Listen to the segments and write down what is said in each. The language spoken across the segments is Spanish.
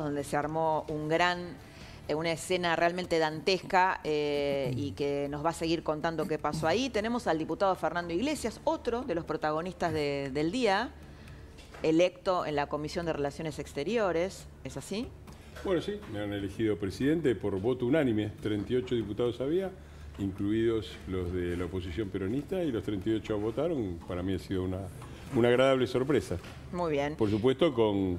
donde se armó un gran, eh, una escena realmente dantesca eh, y que nos va a seguir contando qué pasó ahí. Tenemos al diputado Fernando Iglesias, otro de los protagonistas del día, electo en la Comisión de Relaciones Exteriores, ¿es así? Bueno, sí, me han elegido presidente por voto unánime, 38 diputados había, incluidos los de la oposición peronista, y los 38 votaron, para mí ha sido una agradable sorpresa. Muy bien. Por supuesto, con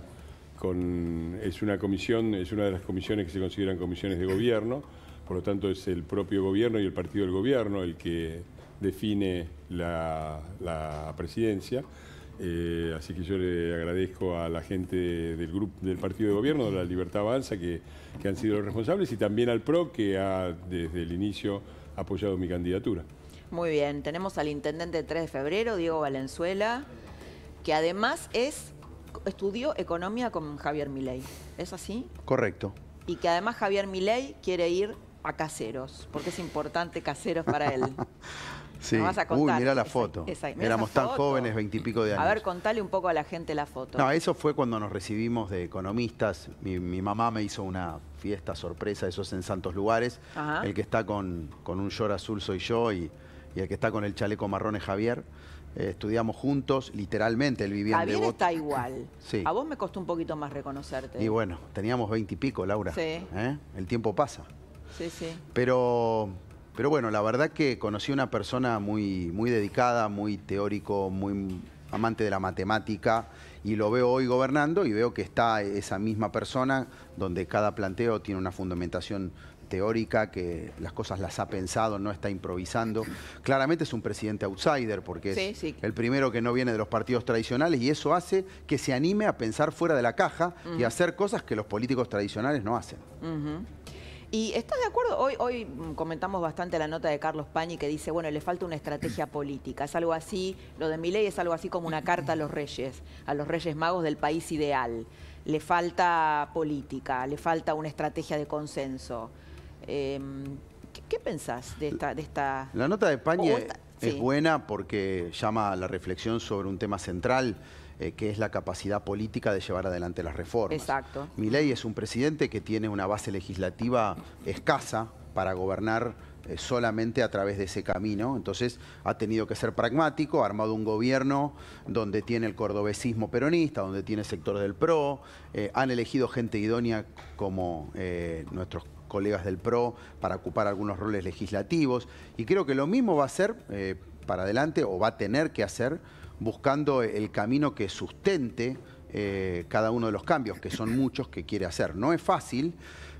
es una comisión, es una de las comisiones que se consideran comisiones de gobierno, por lo tanto es el propio gobierno y el partido del gobierno el que define la, presidencia. Eh, así que yo le agradezco a la gente del grupo del partido de gobierno, de la Libertad Avanza, que, que han sido los responsables, y también al PRO, que ha desde el inicio apoyado mi candidatura. Muy bien, tenemos al intendente 3 de febrero, Diego Valenzuela, que además es estudió economía con Javier Milei, ¿es así? Correcto. Y que además Javier Milei quiere ir a caseros, porque es importante caseros para él. sí. a contar. Uy, mirá la foto. Éramos tan jóvenes, veintipico de años. A ver, contale un poco a la gente la foto. No, eso fue cuando nos recibimos de economistas. Mi, mamá me hizo una fiesta sorpresa, eso es en Santos Lugares. El que está con, un short azul soy yo y, y el que está con el chaleco marrón es Javier. Eh, estudiamos juntos, literalmente, él vivía A ah, en está igual. A vos me costó un poquito más reconocerte. Y bueno, teníamos veintipico, Laura. Sí. ¿Eh? El tiempo pasa. Sí, sí. Pero, pero bueno, la verdad que conocí una persona muy, muy dedicada, muy teórico, muy amante de la matemática y lo veo hoy gobernando y veo que está esa misma persona donde cada planteo tiene una fundamentación teórica, que las cosas las ha pensado, no está improvisando. Claramente es un presidente outsider porque es el primero que no viene de los partidos tradicionales y eso hace que se anime a pensar fuera de la caja y a hacer cosas que los políticos tradicionales no hacen. ¿Y estás de acuerdo? Hoy, comentamos bastante la nota de Carlos Pañi que dice, bueno, le falta una estrategia política. Es algo así, lo de ley es algo así como una carta a los reyes, a los reyes magos del país ideal. Le falta política, le falta una estrategia de consenso. Em, ¿qué, pensás de esta, de La nota de España e- es buena porque llama a la reflexión sobre un tema central eh, que es la capacidad política de llevar adelante las reformas. Exacto. Milei es un presidente que tiene una base legislativa escasa para gobernar eh, solamente a través de ese camino. Entonces ha tenido que ser pragmático, ha armado un gobierno donde tiene el cordobesismo peronista, donde tiene sector del PRO, eh, han elegido gente idónea como eh, nuestros colegas del PRO para ocupar algunos roles legislativos. Y creo que lo mismo va a ser eh, para adelante o va a tener que hacer buscando el camino que sustente eh, cada uno de los cambios, que son muchos que quiere hacer. No es fácil,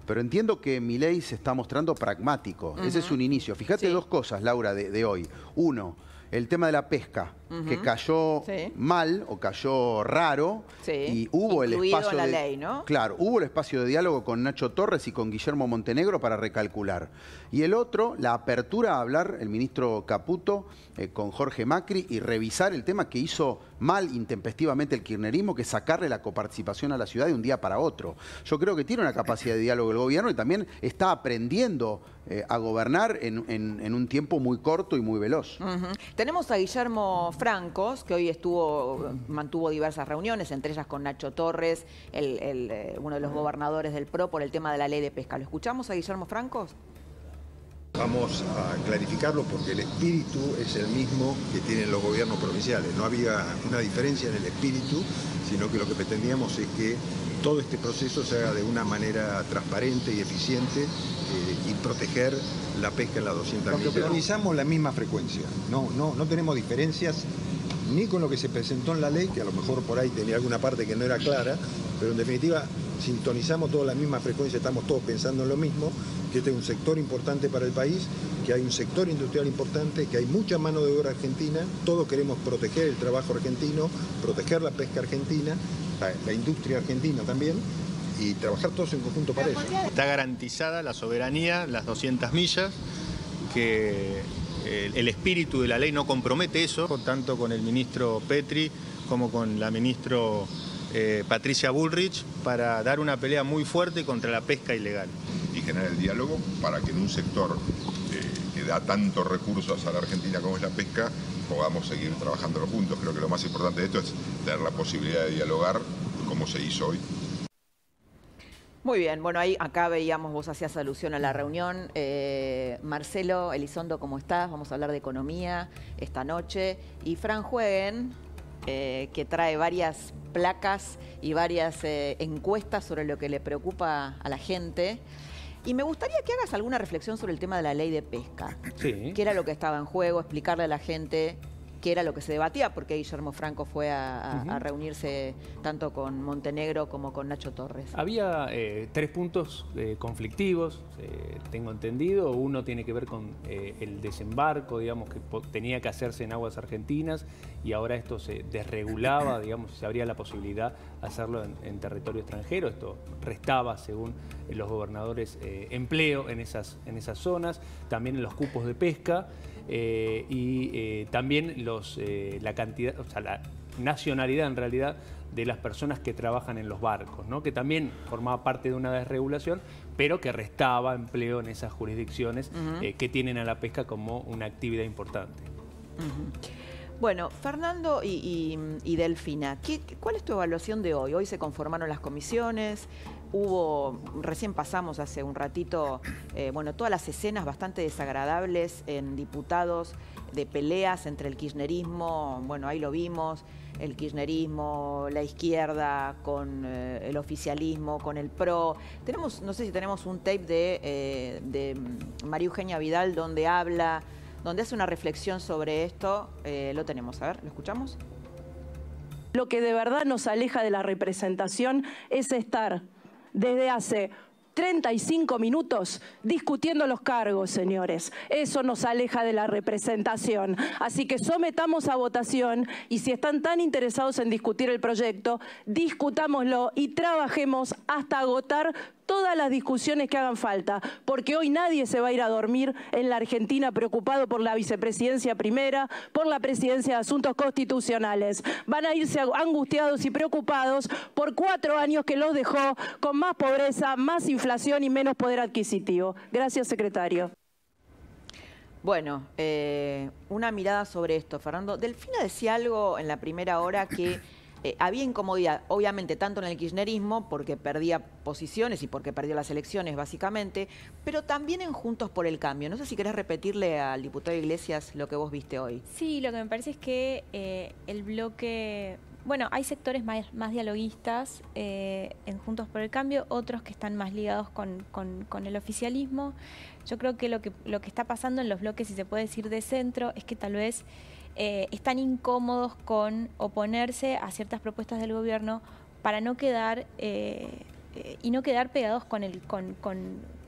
pero entiendo que mi ley se está mostrando pragmático. Ese es un inicio. Fíjate dos cosas, Laura, de hoy. Uno, el tema de la pesca que cayó mal o cayó raro y hubo el espacio ley, ¿no? Claro, hubo el espacio de diálogo con Nacho Torres y con Guillermo Montenegro para recalcular. Y el otro, la apertura a hablar el ministro Caputo eh, con Jorge Macri y revisar el tema que hizo mal intempestivamente el kirchnerismo, que es sacarle la coparticipación a la ciudad de un día para otro. Yo creo que tiene una capacidad de diálogo el gobierno y también está aprendiendo eh, a gobernar en, un tiempo muy corto y muy veloz. Tenemos a Guillermo Francos, que hoy estuvo, mantuvo diversas reuniones, entre ellas con Nacho Torres, eh, uno de los gobernadores del PRO, por el tema de la ley de pesca. ¿Lo escuchamos a Guillermo Francos? Vamos a clarificarlo porque el espíritu es el mismo que tienen los gobiernos provinciales. No había una diferencia en el espíritu, sino que lo que pretendíamos es que todo este proceso se haga de una manera transparente y eficiente eh, y proteger la pesca en las 200 millas. Porque utilizamos la misma frecuencia, no, no, no tenemos diferencias ni con lo que se presentó en la ley, que a lo mejor por ahí tenía alguna parte que no era clara, pero en definitiva sintonizamos todas la misma frecuencia, estamos todos pensando en lo mismo, que este es un sector importante para el país, que hay un sector industrial importante, que hay mucha mano de obra argentina, todos queremos proteger el trabajo argentino, proteger la pesca argentina, la, industria argentina también, y trabajar todos en conjunto para ello. Está garantizada la soberanía, las 200 millas, que el espíritu de la ley no compromete eso, tanto con el ministro Petri como con la ministra eh, Patricia Bullrich, para dar una pelea muy fuerte contra la pesca ilegal. Y generar el diálogo para que en un sector eh, que da tantos recursos a la Argentina como es la pesca, podamos seguir trabajándolo juntos. Creo que lo más importante de esto es tener la posibilidad de dialogar como se hizo hoy. Muy bien, bueno, ahí acá veíamos, vos hacías alusión a la reunión. Eh, Marcelo Elizondo, ¿cómo estás? Vamos a hablar de economía esta noche. Y Fran Jueguen, eh, que trae varias placas y varias eh, encuestas sobre lo que le preocupa a la gente. Y me gustaría que hagas alguna reflexión sobre el tema de la ley de pesca, que era lo que estaba en juego, explicarle a la gente que era lo que se debatía, porque Guillermo Franco fue a, reunirse tanto con Montenegro como con Nacho Torres. Había eh, tres puntos eh, conflictivos, eh, tengo entendido. Uno tiene que ver con el desembarco, digamos, que tenía que hacerse en aguas argentinas y ahora esto se desregulaba, digamos, se abría la posibilidad de hacerlo en, territorio extranjero. Esto restaba, según los gobernadores, empleo en esas, en esas zonas, también en los cupos de pesca. Eh, y eh, también los, eh, la cantidad, o sea, la nacionalidad en realidad de las personas que trabajan en los barcos, que también formaba parte de una desregulación, pero que restaba empleo en esas jurisdicciones que tienen a la pesca como una actividad importante. Bueno, Fernando y, Delfina, ¿qué, ¿cuál es tu evaluación de hoy? Hoy se conformaron las comisiones, Hubo, recién pasamos hace un ratito, eh, bueno, todas las escenas bastante desagradables en diputados de peleas entre el kirchnerismo, bueno, ahí lo vimos, el kirchnerismo, la izquierda, con eh, el oficialismo, con el PRO. Tenemos, no sé si tenemos un tape de, eh, de María Eugenia Vidal donde habla, donde hace una reflexión sobre esto. lo tenemos, a ver, ¿lo escuchamos? Lo que de verdad nos aleja de la representación es estar desde hace 35 minutos discutiendo los cargos, señores. Eso nos aleja de la representación. Así que sometamos a votación y si están tan interesados en discutir el proyecto, discutámoslo y trabajemos hasta agotar todas las discusiones que hagan falta, porque hoy nadie se va a ir a dormir en la Argentina preocupado por la vicepresidencia primera, por la presidencia de asuntos constitucionales. Van a irse angustiados y preocupados por cuatro años que los dejó con más pobreza, más inflación y menos poder adquisitivo. Gracias, secretario. Bueno, eh, una mirada sobre esto, Fernando. Delfina decía algo en la primera hora que... Eh, había incomodidad, obviamente, tanto en el kirchnerismo, porque perdía posiciones y porque perdió las elecciones, básicamente, pero también en Juntos por el Cambio. No sé si querés repetirle al diputado Iglesias lo que vos viste hoy. Sí, lo que me parece es que eh, el bloque... Bueno, hay sectores más, más dialoguistas eh, en Juntos por el Cambio, otros que están más ligados con, con el oficialismo. Yo creo que lo, que lo que está pasando en los bloques, si se puede decir de centro, es que tal vez... Eh, están incómodos con oponerse a ciertas propuestas del gobierno para no quedar eh, eh, y no quedar pegados con, el, con,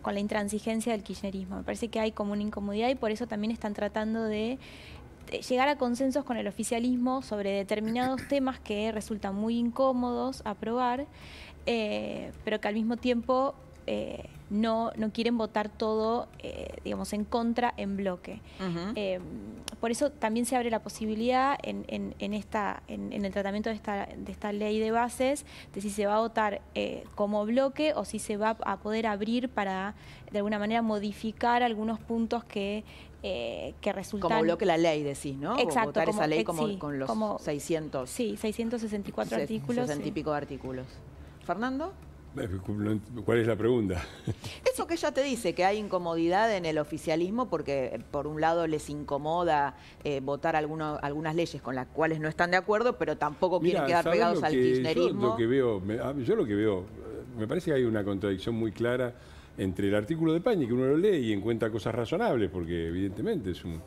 la intransigencia del kirchnerismo. Me parece que hay como una incomodidad y por eso también están tratando de llegar a consensos con el oficialismo sobre determinados temas que resultan muy incómodos aprobar, eh, pero que al mismo tiempo eh, no, no quieren votar todo, eh, digamos, en contra, en bloque. Eh, por eso también se abre la posibilidad en, en, esta, en, el tratamiento de esta, de esta ley de bases de si se va a votar como bloque o si se va a poder abrir para, de alguna manera, modificar algunos puntos que que resultan... Como bloque la ley, decís, ¿no? Votar esa ley como, con los 600... Sí, 664 artículos. artículos. ¿Fernando? ¿Cuál es la pregunta? Eso que ella te dice, que hay incomodidad en el oficialismo porque por un lado les incomoda eh, votar algunas leyes con las cuales no están de acuerdo, pero tampoco quieren quedar pegados al kirchnerismo. Ah, yo lo, que veo, yo lo que veo, me parece que hay una contradicción muy clara entre el artículo de Pañi, que uno lo lee y encuentra cosas razonables, porque evidentemente es un,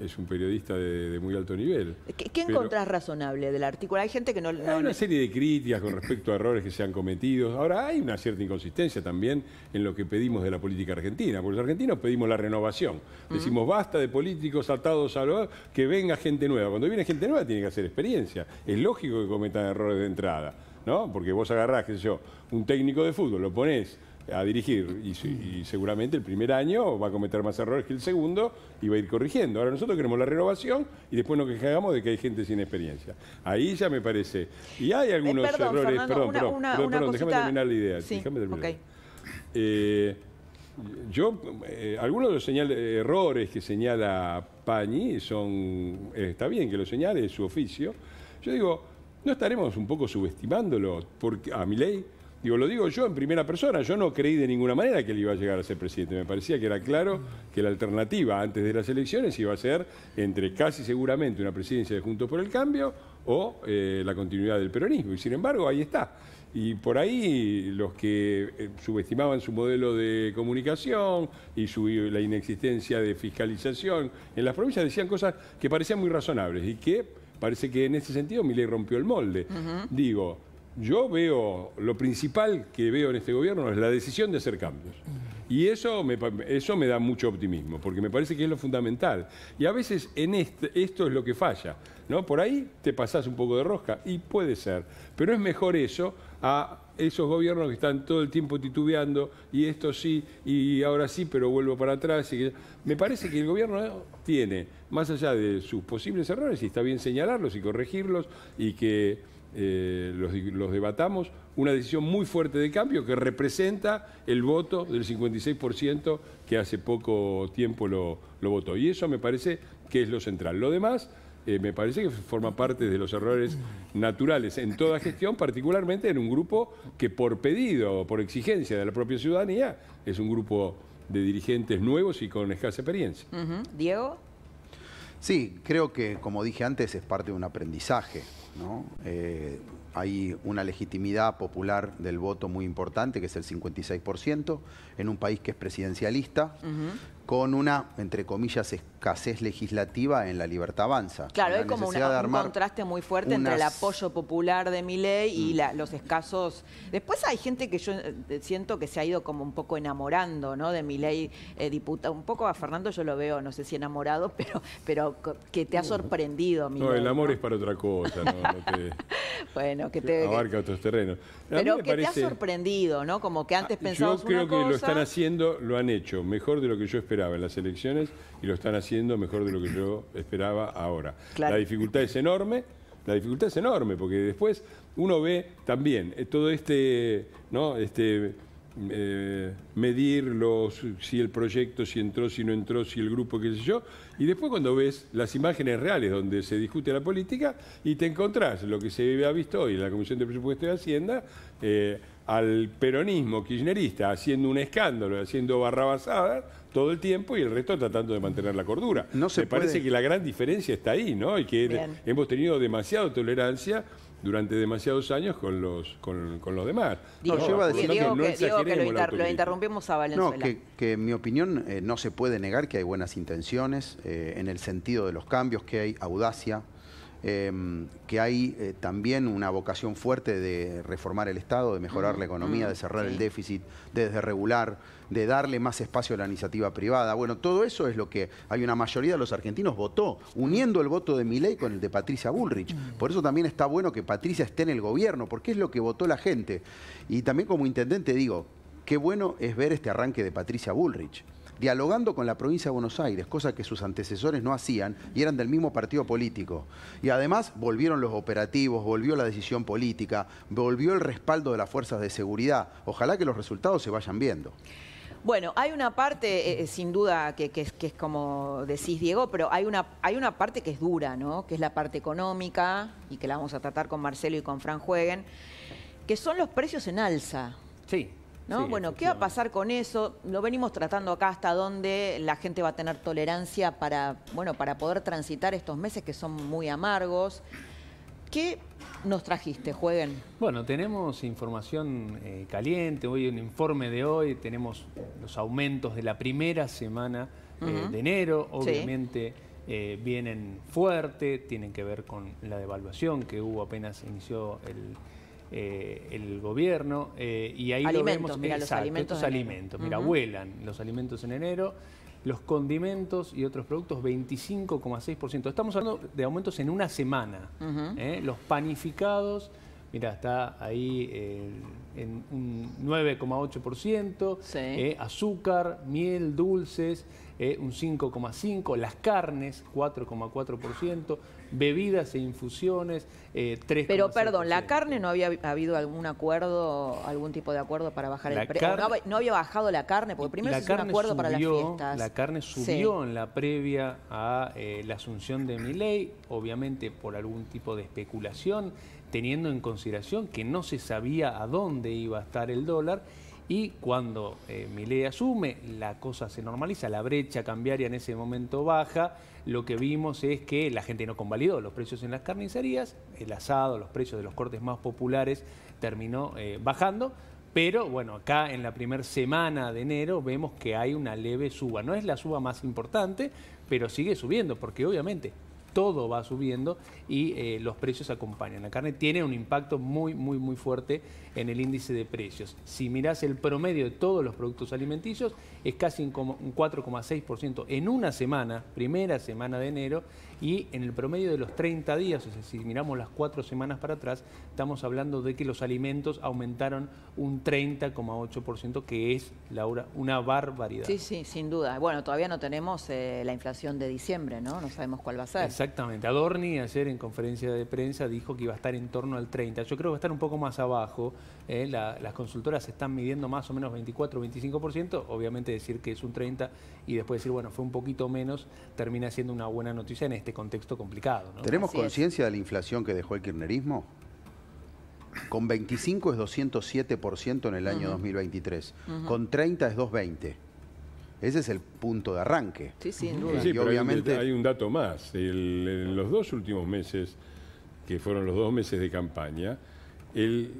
es un periodista de, muy alto nivel. ¿Qué, encontrás razonable del artículo? Hay gente que no... Hay una serie de críticas con respecto a errores que se han cometido. Ahora, hay una cierta inconsistencia también en lo que pedimos de la política argentina, porque los argentinos pedimos la renovación. Decimos, basta de políticos atados a lo... que venga gente nueva. Cuando viene gente nueva tiene que hacer experiencia. Es lógico que cometan errores de entrada, ¿no? Porque vos agarrás, qué sé yo, un técnico de fútbol, lo ponés a dirigir y, seguramente el primer año va a cometer más errores que el segundo y va a ir corrigiendo. Ahora nosotros queremos la renovación y después nos quejamos de que hay gente sin experiencia. Ahí ya me parece. Y hay algunos eh, errores, perdón, perdón, perdón, déjame terminar la idea. Sí, déjame terminar. Eh, yo, eh, algunos de los errores que señala Pañi son, está bien que lo señale, es su oficio. Yo digo, ¿no estaremos un poco subestimándolo porque, a mi ley? Digo, lo digo yo en primera persona, yo no creí de ninguna manera que él iba a llegar a ser presidente. Me parecía que era claro que la alternativa antes de las elecciones iba a ser entre casi seguramente una presidencia de Juntos por el Cambio o eh, la continuidad del peronismo. Y sin embargo, ahí está. Y por ahí los que eh, subestimaban su modelo de comunicación y la inexistencia de fiscalización en las provincias decían cosas que parecían muy razonables y que parece que en ese sentido Milei rompió el molde. Digo, yo veo, lo principal que veo en este gobierno es la decisión de hacer cambios. Mm. Y eso me, eso me da mucho optimismo, porque me parece que es lo fundamental. Y a veces en este, esto es lo que falla. ¿no? Por ahí te pasás un poco de rosca, y puede ser. Pero es mejor eso a esos gobiernos que están todo el tiempo titubeando, y esto sí, y ahora sí, pero vuelvo para atrás. Me parece que el gobierno tiene, más allá de sus posibles errores, y está bien señalarlos y corregirlos, y que eh, los, debatamos, una decisión muy fuerte de cambio que representa el voto del 56% que hace poco tiempo lo, votó. Y eso me parece que es lo central. Lo demás eh, me parece que forma parte de los errores naturales en toda gestión, particularmente en un grupo que por pedido, por exigencia de la propia ciudadanía, es un grupo de dirigentes nuevos y con escasa experiencia. Diego. Sí, creo que, como dije antes, es parte de un aprendizaje. Eh, hay una legitimidad popular del voto muy importante, que es el 56%, en un país que es presidencialista, con una, entre comillas, escasez legislativa en la libertad avanza. Claro, hay como un contraste muy fuerte entre el apoyo popular de mi ley y mm. los escasos... Después hay gente que yo eh, siento que se ha ido como un poco enamorando ¿no? de mi ley eh, diputado. Un poco a Fernando yo lo veo, no sé si enamorado, pero, pero que te ha mm. sorprendido, No, el amor es para otra cosa. bueno, que te... Abarca otros terrenos. pero que te ha sorprendido, ¿no? Como que antes ah, pensábamos Yo creo que lo están haciendo, lo han hecho mejor de lo que yo esperaba en las elecciones y lo están haciendo mejor de lo que yo esperaba ahora. La dificultad es enorme, la dificultad es enorme, porque después uno ve también eh, todo este, ¿no? este eh, medir los, si el proyecto, si entró, si no entró, si el grupo, qué sé yo. Y después cuando ves las imágenes reales donde se discute la política y te encontrás lo que se ha visto hoy en la Comisión de Presupuesto de Hacienda, eh, al peronismo kirchnerista haciendo un escándalo, haciendo barrabasadas, todo el tiempo y el resto tratando de mantener la cordura. No se Me parece que la gran diferencia está ahí, ¿no? Y que hemos tenido demasiada tolerancia durante demasiados años con los con, los demás. no, que, lo, interrumpimos a Valenzuela. No, que, en mi opinión eh, no se puede negar que hay buenas intenciones eh, en el sentido de los cambios, que hay audacia, Em, que hay eh, también una vocación fuerte de reformar el Estado, de mejorar la economía, mm, de cerrar el déficit, de desregular, de darle más espacio a la iniciativa privada. Bueno, todo eso es lo que hay una mayoría de los argentinos votó, uniendo el voto de Milei con el de Patricia Bullrich. Mm. Por eso también está bueno que Patricia esté en el gobierno, porque es lo que votó la gente. Y también como intendente digo, qué bueno es ver este arranque de Patricia Bullrich dialogando con la provincia de Buenos Aires, cosa que sus antecesores no hacían y eran del mismo partido político. Y además volvieron los operativos, volvió la decisión política, volvió el respaldo de las fuerzas de seguridad. Ojalá que los resultados se vayan viendo. Bueno, hay una parte, eh, eh, sin duda, que, es, como decís, Diego, pero hay una, hay una parte que es dura, ¿no? Que es la parte económica, y que la vamos a tratar con Marcelo y con Fran Jueguen, que son los precios en alza. Sí. ¿no? bueno, ¿qué va a pasar con eso? Lo venimos tratando acá hasta dónde la gente va a tener tolerancia para, bueno, para poder transitar estos meses que son muy amargos. ¿Qué nos trajiste, jueguen? Bueno, tenemos información eh, caliente, hoy un informe de hoy, tenemos los aumentos de la primera semana eh, de enero, obviamente eh, vienen fuerte, tienen que ver con la devaluación que hubo apenas inició el eh, el gobierno eh, y ahí lo vemos, los alimentos, estos alimentos, mira, vuelan los alimentos en enero, los condimentos y otros productos 25,6%. Estamos hablando de aumentos en una semana. ¿eh? los panificados, mira, está ahí en un 9,8%, azúcar, miel, dulces, un 5,5%, las carnes, 4,4% bebidas e infusiones. Eh, tres Pero perdón, ¿la carne no había habido algún acuerdo, algún tipo de acuerdo para bajar el precio? No, había bajado la carne, porque primero se hizo un acuerdo para las fiestas. La carne subió en la previa a eh, la asunción de mi obviamente por algún tipo de especulación, teniendo en consideración que no se sabía a dónde iba a estar el dólar. Y cuando eh, Milei asume, la cosa se normaliza, la brecha cambiaria en ese momento baja, lo que vimos es que la gente no convalidó los precios en las carnicerías, el asado, los precios de los cortes más populares terminó eh, bajando, pero bueno, acá en la primera semana de enero vemos que hay una leve suba. No es la suba más importante, pero sigue subiendo, porque obviamente todo va subiendo y eh, los precios acompañan. La carne tiene un impacto muy, muy, muy fuerte en el índice de precios. Si mirás el promedio de todos los productos alimenticios, es casi un 4,6% en una semana, primera semana de enero, y en el promedio de los 30 días, o sea, si miramos las cuatro semanas para atrás, estamos hablando de que los alimentos aumentaron un 30,8%, que es, Laura, una barbaridad. Sí, sí, sin duda. Bueno, todavía no tenemos eh, la inflación de diciembre, ¿no? No sabemos cuál va a ser. Exactamente. Adorni ayer en conferencia de prensa dijo que iba a estar en torno al 30. Yo creo que va a estar un poco más abajo. ¿eh? las consultoras están midiendo más o menos 24, 25%. Obviamente decir que es un 30 y después decir, bueno, fue un poquito menos, termina siendo una buena noticia en este este contexto complicado. ¿Tenemos conciencia de la inflación que dejó el kirchnerismo? Con 25 es 207% en el año 2023, con 30 es 220. Ese es el punto de arranque. Sí, Sí, obviamente... hay, un, dato más. en los dos últimos meses, que fueron los dos meses de campaña, el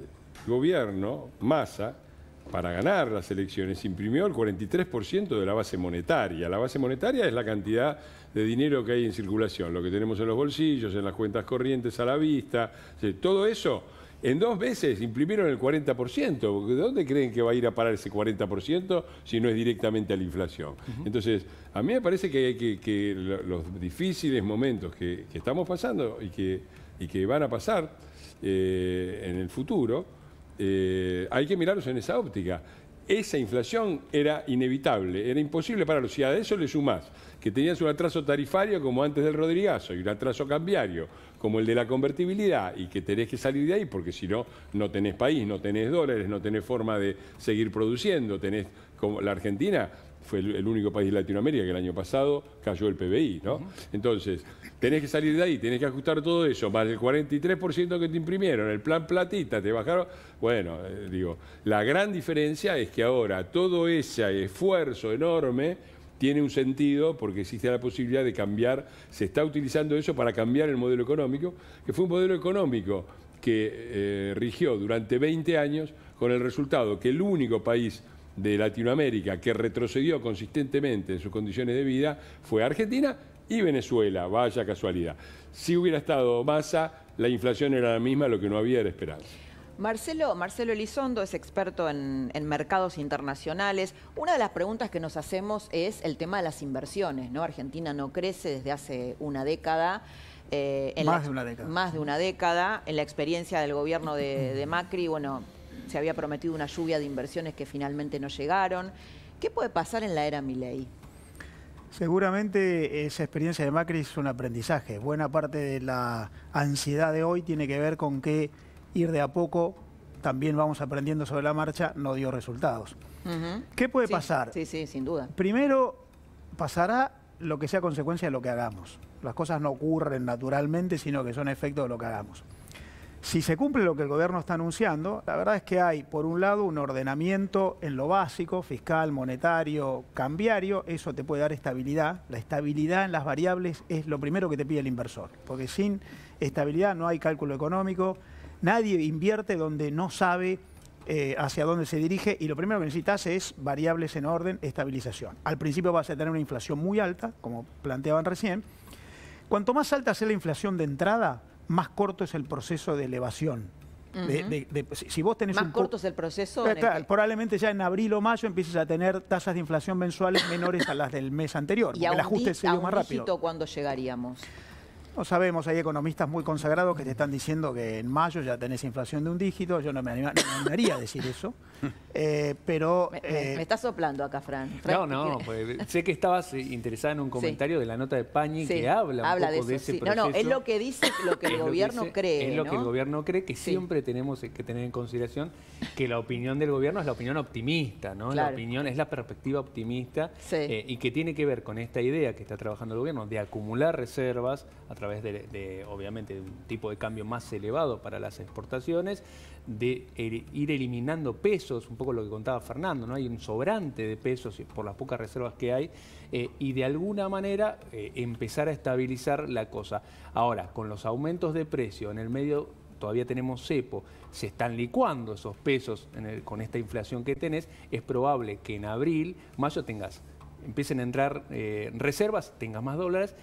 gobierno, Massa, para ganar las elecciones, imprimió el 43% de la base monetaria. La base monetaria es la cantidad de dinero que hay en circulación, lo que tenemos en los bolsillos, en las cuentas corrientes, a la vista, todo eso. En dos veces imprimieron el 40%. ¿De dónde creen que va a ir a parar ese 40% si no es directamente a la inflación? Entonces, a mí me parece que, los difíciles momentos que, estamos pasando y que, y que van a pasar eh, en el futuro, eh, hay que mirarlos en esa óptica. Esa inflación era inevitable, era imposible para Si a eso le sumás que tenías un atraso tarifario como antes del Rodrigazo y un atraso cambiario como el de la convertibilidad y que tenés que salir de ahí porque si no, no tenés país, no tenés dólares, no tenés forma de seguir produciendo, tenés como la Argentina fue el, único país de Latinoamérica que el año pasado cayó el PBI, ¿no? Entonces, tenés que salir de ahí, tenés que ajustar todo eso, más el 43% que te imprimieron, el plan platita, te bajaron. Bueno, eh, digo, la gran diferencia es que ahora todo ese esfuerzo enorme tiene un sentido porque existe la posibilidad de cambiar, se está utilizando eso para cambiar el modelo económico, que fue un modelo económico que eh, rigió durante 20 años con el resultado que el único país de Latinoamérica que retrocedió consistentemente en sus condiciones de vida fue Argentina y Venezuela, vaya casualidad. Si hubiera estado Massa, la inflación era la misma, lo que no había de esperanza. Marcelo, Marcelo Elizondo es experto en, mercados internacionales. Una de las preguntas que nos hacemos es el tema de las inversiones. ¿no? Argentina no crece desde hace una década. Eh, más de una década. Más de una década. En la experiencia del gobierno de, de Macri, bueno, se había prometido una lluvia de inversiones que finalmente no llegaron. ¿Qué puede pasar en la era Milei? Seguramente esa experiencia de Macri es un aprendizaje. Buena parte de la ansiedad de hoy tiene que ver con que ir de a poco, también vamos aprendiendo sobre la marcha, no dio resultados. ¿Qué puede pasar? Sí, sí, sin duda. Primero, pasará lo que sea consecuencia de lo que hagamos. Las cosas no ocurren naturalmente, sino que son efecto de lo que hagamos. Si se cumple lo que el gobierno está anunciando, la verdad es que hay, por un lado, un ordenamiento en lo básico, fiscal, monetario, cambiario, eso te puede dar estabilidad. La estabilidad en las variables es lo primero que te pide el inversor, porque sin estabilidad no hay cálculo económico, nadie invierte donde no sabe eh, hacia dónde se dirige y lo primero que necesitas es variables en orden, estabilización. Al principio vas a tener una inflación muy alta, como planteaban recién. Cuanto más alta sea la inflación de entrada, más corto es el proceso de elevación. si vos tenés ¿Más corto es el proceso? Eh, probablemente ya en abril o mayo empieces a tener tasas de inflación mensuales menores a las del mes anterior. ¿Y el ajuste se más rápido. cuándo llegaríamos? No sabemos, hay economistas muy consagrados que te están diciendo que en mayo ya tenés inflación de un dígito, yo no me, animaría a decir eso, eh, pero... Eh, me, está soplando acá, Fran. no, no, pues, sé que estabas eh, interesada en un comentario de la nota de Pañi que habla, un poco de, eso, ese No, no, es lo que dice, lo que el gobierno cree. Es lo que el gobierno cree, que siempre tenemos que tener en consideración que la opinión del gobierno es la opinión optimista, ¿no? La opinión es la perspectiva optimista y que tiene que ver con esta idea que está trabajando el gobierno de acumular reservas a través través de, obviamente, un tipo de cambio más elevado para las exportaciones, de er, ir eliminando pesos, un poco lo que contaba Fernando, ¿no? Hay un sobrante de pesos por las pocas reservas que hay, eh, y de alguna manera eh, empezar a estabilizar la cosa. Ahora, con los aumentos de precio en el medio todavía tenemos cepo, se están licuando esos pesos con esta inflación que tenés, es probable que en abril, mayo tengas, empiecen a entrar eh, reservas, tengas más dólares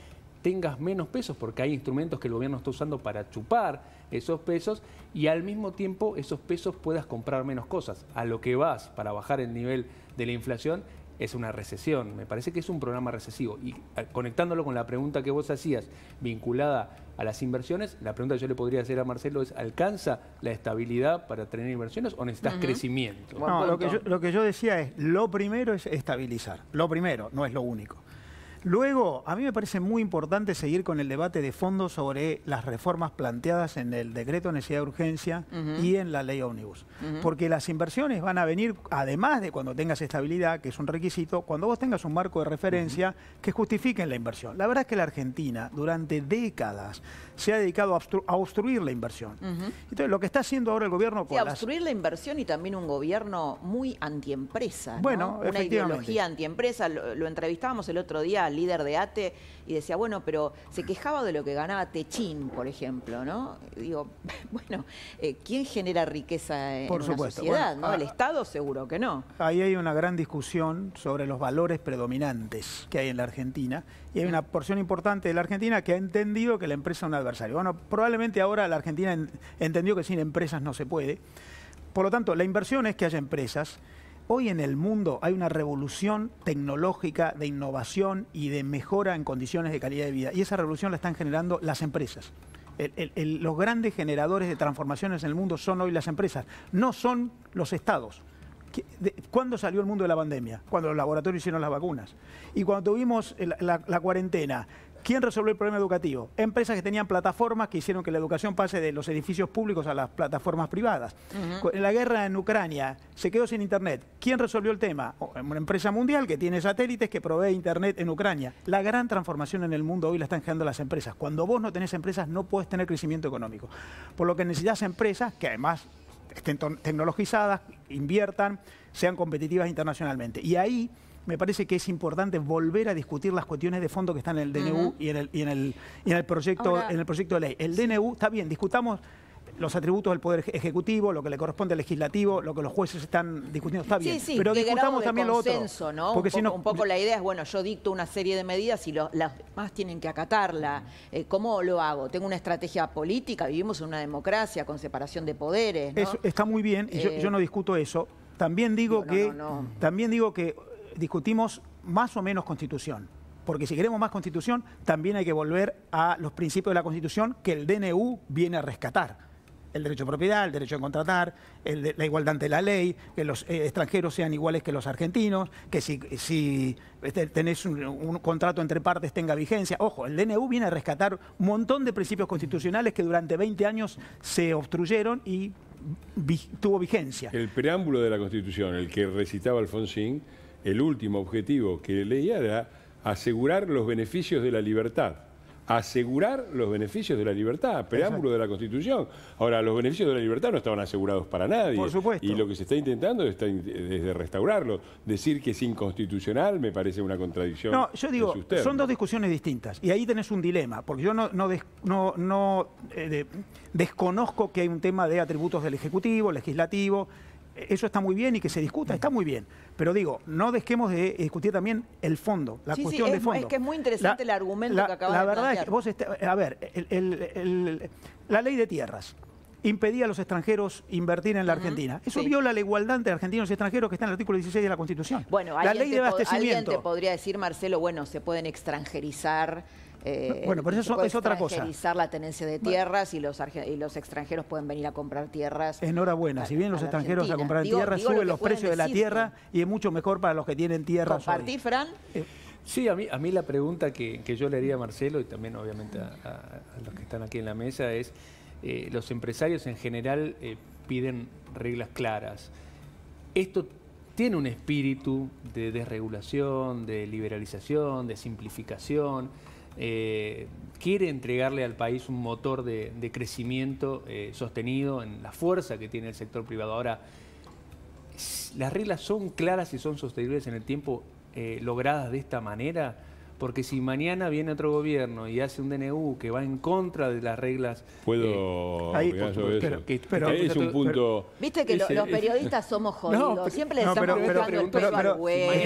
tengas menos pesos, porque hay instrumentos que el gobierno está usando para chupar esos pesos y al mismo tiempo esos pesos puedas comprar menos cosas. A lo que vas para bajar el nivel de la inflación es una recesión. Me parece que es un programa recesivo. Y eh, conectándolo con la pregunta que vos hacías vinculada a las inversiones, la pregunta que yo le podría hacer a Marcelo es, ¿alcanza la estabilidad para tener inversiones o necesitas crecimiento? No, lo que yo decía es, lo primero es estabilizar. Lo primero, no es lo único. Luego, a mí me parece muy importante seguir con el debate de fondo sobre las reformas planteadas en el decreto de necesidad de urgencia y en la ley ómnibus. Porque las inversiones van a venir, además de cuando tengas estabilidad, que es un requisito, cuando vos tengas un marco de referencia que justifiquen la inversión. La verdad es que la Argentina, durante décadas, se ha dedicado a, obstruir la inversión. Entonces, lo que está haciendo ahora el gobierno... Con sí, obstruir la inversión y también un gobierno muy antiempresa. Una ideología antiempresa. Lo, entrevistábamos el otro día al líder de ATE y decía, bueno, pero se quejaba de lo que ganaba Techín, por ejemplo, ¿no? Digo, bueno, eh, ¿quién genera riqueza en la una sociedad? ¿no? Ah, ¿El Estado? Seguro que no. Ahí hay una gran discusión sobre los valores predominantes que hay en la Argentina y hay una porción importante de la Argentina que ha entendido que la empresa es un adversario. Bueno, probablemente ahora la Argentina entendió que sin empresas no se puede. Por lo tanto, la inversión es que haya empresas. Hoy en el mundo hay una revolución tecnológica de innovación y de mejora en condiciones de calidad de vida. Y esa revolución la están generando las empresas. los grandes generadores de transformaciones en el mundo son hoy las empresas, no son los estados. ¿Cuándo salió el mundo de la pandemia? Cuando los laboratorios hicieron las vacunas. Y cuando tuvimos la, cuarentena, ¿Quién resolvió el problema educativo? Empresas que tenían plataformas que hicieron que la educación pase de los edificios públicos a las plataformas privadas. En la guerra en Ucrania se quedó sin Internet. ¿Quién resolvió el tema? Una empresa mundial que tiene satélites que provee Internet en Ucrania. La gran transformación en el mundo hoy la están generando las empresas. Cuando vos no tenés empresas no puedes tener crecimiento económico. Por lo que necesitas empresas que además estén tecnologizadas, inviertan, sean competitivas internacionalmente. Y ahí me parece que es importante volver a discutir las cuestiones de fondo que están en el DNU y, en el, en el, proyecto en el proyecto de ley. El DNU está bien, discutamos los atributos del Poder Ejecutivo, lo que le corresponde al Legislativo, lo que los jueces están discutiendo, está bien. pero discutamos también lo otro. Porque un, si un poco la idea es, bueno, yo dicto una serie de medidas y las demás tienen que acatarla. Eh, ¿Cómo lo hago? ¿Tengo una estrategia política? Vivimos en una democracia con separación de poderes. está muy bien, yo, no eh, discuto eso. También digo que también digo que discutimos más o menos constitución porque si queremos más constitución, también hay que volver a los principios de la constitución que el DNU viene a rescatar el derecho a propiedad, el derecho a contratar, la igualdad ante la ley, que los eh, extranjeros sean iguales que los argentinos, que si, este, tenés un, contrato entre partes tenga vigencia. Ojo, el DNU viene a rescatar un montón de principios constitucionales que durante 20 años se obstruyeron y tuvo vigencia. El preámbulo de la Constitución, el que recitaba Alfonsín, el último objetivo que leía era asegurar los beneficios de la libertad asegurar los beneficios de la libertad, preámbulo de la Constitución. Ahora, los beneficios de la libertad no estaban asegurados para nadie. Por supuesto. Y lo que se está intentando es desde restaurarlo. Decir que es inconstitucional me parece una contradicción. No, yo digo, son dos discusiones distintas. Y ahí tenés un dilema, porque yo no, eh, desconozco que hay un tema de atributos del Ejecutivo, legislativo, eso está muy bien y que se discuta, está muy bien. Pero digo, no dejemos de discutir también el fondo, la cuestión de fondo. Es que es muy interesante el argumento que acabas de La verdad es que vos, este, a ver, la ley de tierras impedía a los extranjeros invertir en la Argentina. Eso viola la igualdad entre argentinos y extranjeros que está en el artículo 16 de la Constitución. Bueno, la ley de Alguien te podría decir, Marcelo, bueno, se pueden extranjerizar eh, bueno, pero eso es otra cosa. la tenencia de tierras y, los extranjeros pueden venir a comprar tierras. Enhorabuena, si vienen los extranjeros a comprar tierras, suben los precios de la tierra y es mucho mejor para los que tienen tierras. ¿Compartí, Fran? Eh, sí, a mí, a mí la pregunta que, yo le haría a Marcelo y también obviamente a, los que están aquí en la mesa es, eh, los empresarios en general piden reglas claras. Esto tiene un espíritu de desregulación, de liberalización, de simplificación eh, quiere entregarle al país un motor de, crecimiento eh, sostenido en la fuerza que tiene el sector privado. Ahora, las reglas son claras y son sostenibles en el tiempo eh, logradas de esta manera. Porque si mañana viene otro gobierno y hace un DNU que va en contra de las reglas... Puedo eh, ahí, Que, es un punto... Viste que los periodistas somos jodidos. Siempre le estamos buscando el pero, al güey.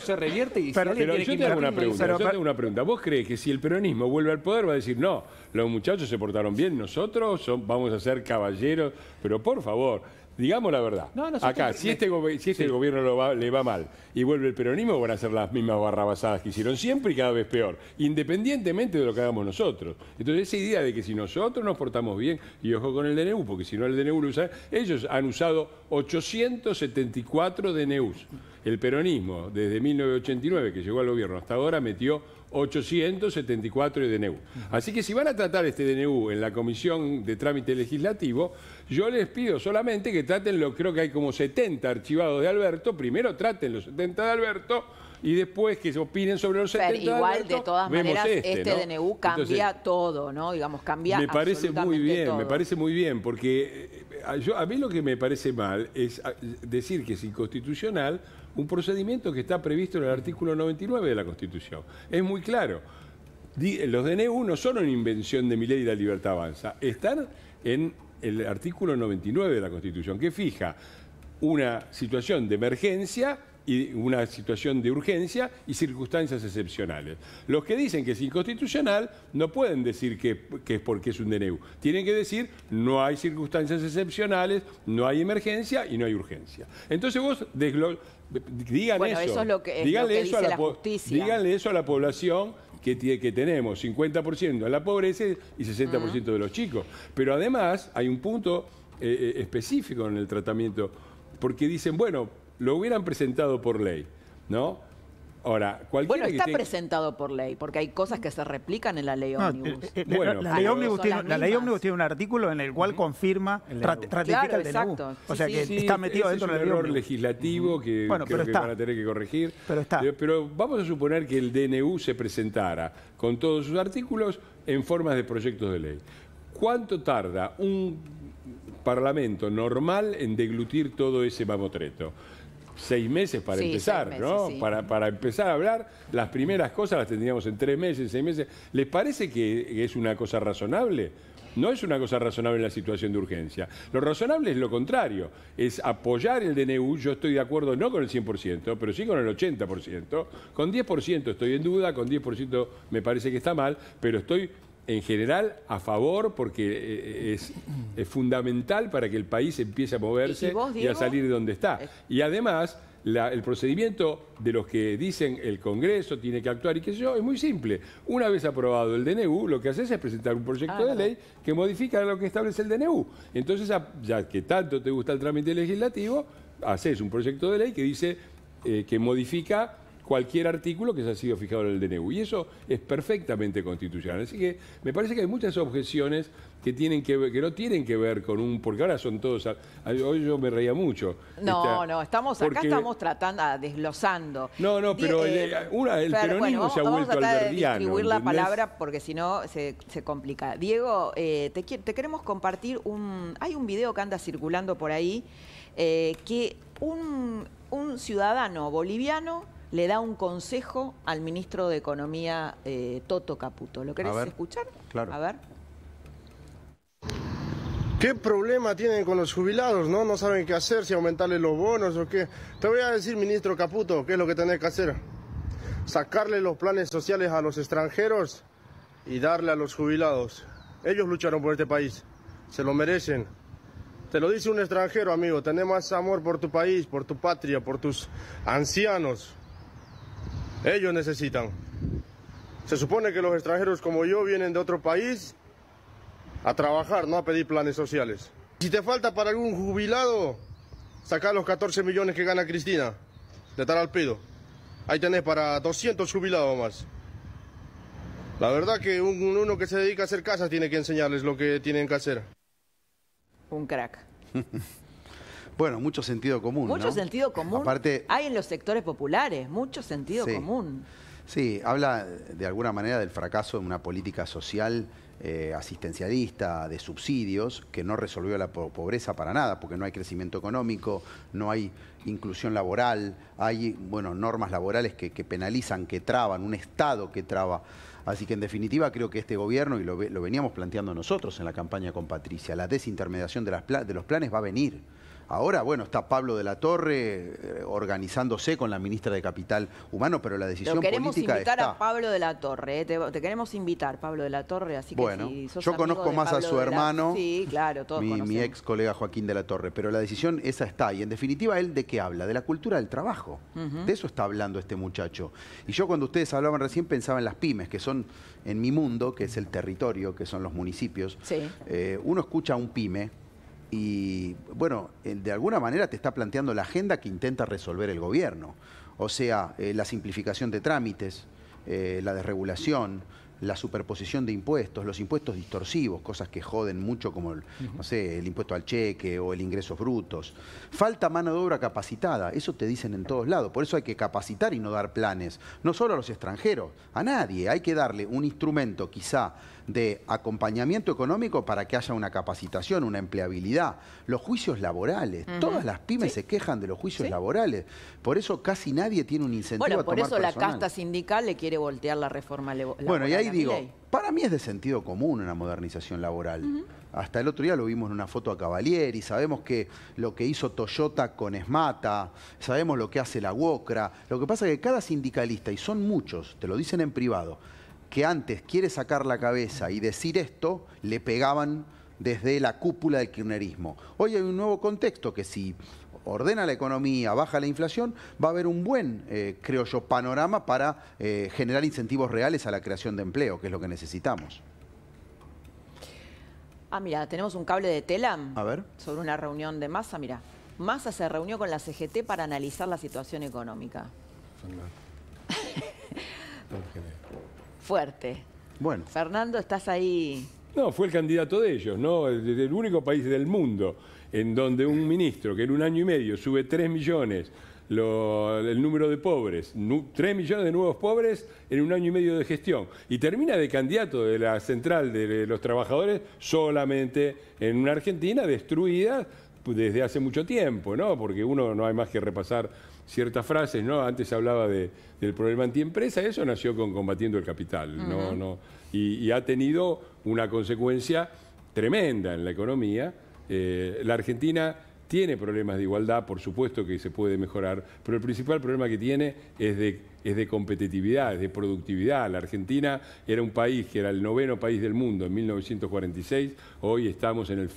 se revierte y pero, pero yo, tengo una pregunta, yo tengo una pregunta. ¿Vos crees que si el peronismo vuelve al poder va a decir no, los muchachos se portaron bien, nosotros vamos a ser caballeros, pero por favor, Digamos la verdad. Acá, si este, si este gobierno le va mal y vuelve el peronismo, van a ser las mismas barrabasadas que hicieron siempre y cada vez peor, independientemente de lo que hagamos nosotros. Entonces, esa idea de que si nosotros nos portamos bien, y ojo con el DNU, porque si no el DNU lo usa, ellos han usado 874 DNUs. El peronismo, desde 1989, que llegó al gobierno hasta ahora, metió 874 de DNU. Así que si van a tratar este DNU en la Comisión de Trámite Legislativo, yo les pido solamente que traten lo creo que hay como 70 archivados de Alberto, primero traten los 70 de Alberto y después que opinen sobre los 70 Pero igual, de, todas maneras, este, este DNU cambia todo, ¿no? Digamos, cambia Me parece muy bien, me parece muy bien, porque eh, a mí lo que me parece mal es decir que es inconstitucional un procedimiento que está previsto en el artículo 99 de la Constitución. Es muy claro. Los DNU e no son una invención de mi y la libertad avanza, están en el artículo 99 de la Constitución, que fija una situación de emergencia y una situación de urgencia y circunstancias excepcionales. Los que dicen que es inconstitucional no pueden decir que, es porque es un DNU. Tienen que decir no hay circunstancias excepcionales, no hay emergencia y no hay urgencia. Entonces vos digan eso. eso a la, eso a la población que, que tenemos, 50% a la pobreza y 60% de los chicos. Pero además hay un punto eh, eh, específico en el tratamiento, porque dicen, bueno, lo hubieran presentado por ley, ¿no? Ahora, bueno, está presentado por ley, porque hay cosas que se replican en la ley ómnibus. Eh, eh, bueno, la, ley ómnibus tiene, un artículo en el cual confirma, ratifica el exacto. o sea que está metido dentro del error legislativo que que van a tener que corregir. Pero, está. Eh, vamos a suponer que el DNU se presentara con todos sus artículos en formas de proyectos de ley. ¿Cuánto tarda un parlamento normal en deglutir todo ese mamotreto? seis meses para empezar, ¿no? Para, para, empezar a hablar, las primeras cosas las tendríamos en tres meses, seis meses. ¿Les parece que es una cosa razonable? No es una cosa razonable en la situación de urgencia. Lo razonable es lo contrario, es apoyar el DNU, yo estoy de acuerdo no con el 100%, pero sí con el 80%, con 10% estoy en duda, con 10% me parece que está mal, pero estoy en general a favor porque eh, es, fundamental para que el país empiece a moverse ¿Y, a salir de donde está. Y además, el procedimiento de los que dicen el Congreso tiene que actuar y qué sé yo, es muy simple. Una vez aprobado el DNU, lo que haces es presentar un proyecto de ley que modifica lo que establece el DNU. Entonces, ya que tanto te gusta el trámite legislativo, haces un proyecto de ley que dice eh, que modifica cualquier artículo que se ha sido fijado en el DNU. Y eso es perfectamente constitucional. Así que me parece que hay muchas objeciones que tienen que que no tienen que ver con un porque ahora son todos hoy yo me reía mucho no no estamos acá estamos tratando ah, desglosando no no pero el, eh, una, el peronismo se ha vuelto a distribuir la palabra porque si no se, complica Diego eh, te, queremos compartir un hay un video que anda circulando por ahí eh, que un, un ciudadano boliviano le da un consejo al ministro de Economía, eh, Toto Caputo. ¿Lo querés escuchar? Claro. A ver. ¿Qué problema tienen con los jubilados, no? No saben qué hacer, si aumentarle los bonos o qué. Te voy a decir, ministro Caputo, qué es lo que tenés que hacer. Sacarle los planes sociales a los extranjeros y darle a los jubilados. Ellos lucharon por este país, se lo merecen. Te lo dice un extranjero, amigo, tenés más amor por tu país, por tu patria, por tus ancianos. Ellos necesitan. Se supone que los extranjeros como yo vienen de otro país a trabajar, no a pedir planes sociales. Si te falta para algún jubilado, saca los 14 millones que gana Cristina de estar al pido. Ahí tenés para 200 jubilados más. La verdad que uno que se dedica a hacer casas tiene que enseñarles lo que tienen que hacer. Un crack. Bueno, mucho sentido común. Mucho sentido común. Aparte, hay en los sectores populares, mucho sentido común. Sí, habla de alguna manera del fracaso de una política social eh, asistencialista, de subsidios, que no resolvió la pobreza para nada, porque no hay crecimiento económico, no hay inclusión laboral, hay bueno, normas laborales que, penalizan, que traban, un Estado que traba. Así que en definitiva creo que este gobierno, y lo, veníamos planteando nosotros en la campaña con Patricia, la desintermediación de, de los planes va a venir. Ahora, bueno, está Pablo de la Torre eh, organizándose con la ministra de Capital Humano, pero la decisión política está... queremos invitar a Pablo de la Torre, eh, te, queremos invitar, Pablo de la Torre, así que bueno, yo conozco más a su hermano, y mi, ex colega Joaquín de la Torre, pero la decisión esa está. Y en definitiva, ¿él de qué habla? De la cultura del trabajo. De eso está hablando este muchacho. Y yo cuando ustedes hablaban recién pensaba en las pymes, que son en mi mundo, que es el territorio, que son los municipios. Sí. Eh, uno escucha a un pyme y bueno, eh, de alguna manera te está planteando la agenda que intenta resolver el gobierno. O sea, eh, la simplificación de trámites, eh, la desregulación, la superposición de impuestos, los impuestos distorsivos, cosas que joden mucho como, el, no sé, el impuesto al cheque o el ingresos brutos. Falta mano de obra capacitada, eso te dicen en todos lados. Por eso hay que capacitar y no dar planes, no solo a los extranjeros, a nadie. Hay que darle un instrumento quizá de acompañamiento económico para que haya una capacitación, una empleabilidad, los juicios laborales. Todas las pymes se quejan de los juicios laborales. Por eso casi nadie tiene un incentivo Por eso la casta sindical le quiere voltear la reforma laboral. Bueno, y ahí digo, para mí es de sentido común una modernización laboral. Hasta el otro día lo vimos en una foto a Cavalieri, sabemos que lo que hizo Toyota con Esmata, sabemos lo que hace la UOCRA. Lo que pasa es que cada sindicalista, y son muchos, te lo dicen en privado, que antes quiere sacar la cabeza y decir esto, le pegaban desde la cúpula del kirchnerismo. Hoy hay un nuevo contexto que si ordena la economía, baja la inflación, va a haber un buen, eh, creo yo, panorama para eh, generar incentivos reales a la creación de empleo, que es lo que necesitamos. Ah, mira, tenemos un cable de tela sobre una reunión de Massa. Mira, Massa se reunió con la CGT para analizar la situación económica. fuerte. Bueno. Fernando, estás ahí. No, fue el candidato de ellos, ¿no? el único país del mundo en donde un ministro que en un año y medio sube 3 millones el número de pobres, 3 millones de nuevos pobres en un año y medio de gestión, y termina de candidato de la central de los trabajadores solamente en una Argentina destruida desde hace mucho tiempo, ¿no? Porque uno no hay más que repasar ciertas frases, ¿no? Antes hablaba del problema antiempresa, eso nació con combatiendo el capital, ¿no? y, ha tenido una consecuencia tremenda en la economía. Eh, la Argentina tiene problemas de igualdad, por supuesto que se puede mejorar, pero el principal problema que tiene es de es de competitividad, es de productividad. La Argentina era un país que era el noveno país del mundo en 1946, hoy estamos de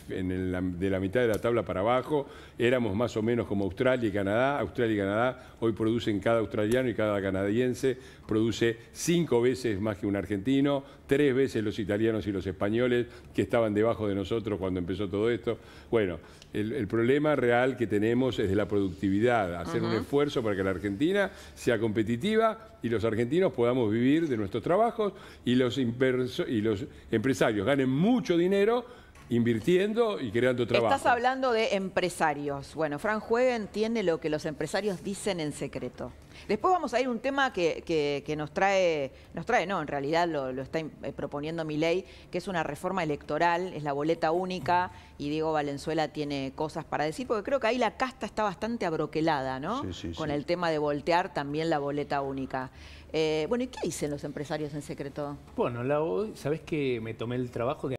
la mitad de la tabla para abajo, éramos más o menos como Australia y Canadá, Australia y Canadá hoy producen cada australiano y cada canadiense, produce cinco veces más que un argentino, tres veces los italianos y los españoles que estaban debajo de nosotros cuando empezó todo esto. Bueno, el, problema real que tenemos es de la productividad, hacer un esfuerzo para que la Argentina sea competitiva y los argentinos podamos vivir de nuestros trabajos y los, y los empresarios ganen mucho dinero invirtiendo y creando trabajo. Estás hablando de empresarios. Bueno, Fran Juega entiende lo que los empresarios dicen en secreto. Después vamos a ir a un tema que, nos trae, nos trae, no, en realidad lo, está eh, proponiendo mi ley, que es una reforma electoral, es la boleta única, y Diego Valenzuela tiene cosas para decir, porque creo que ahí la casta está bastante abroquelada, ¿no? Sí, sí, Con el tema de voltear también la boleta única. Eh, bueno, ¿y qué dicen los empresarios en secreto? Bueno, la, sabes que me tomé el trabajo de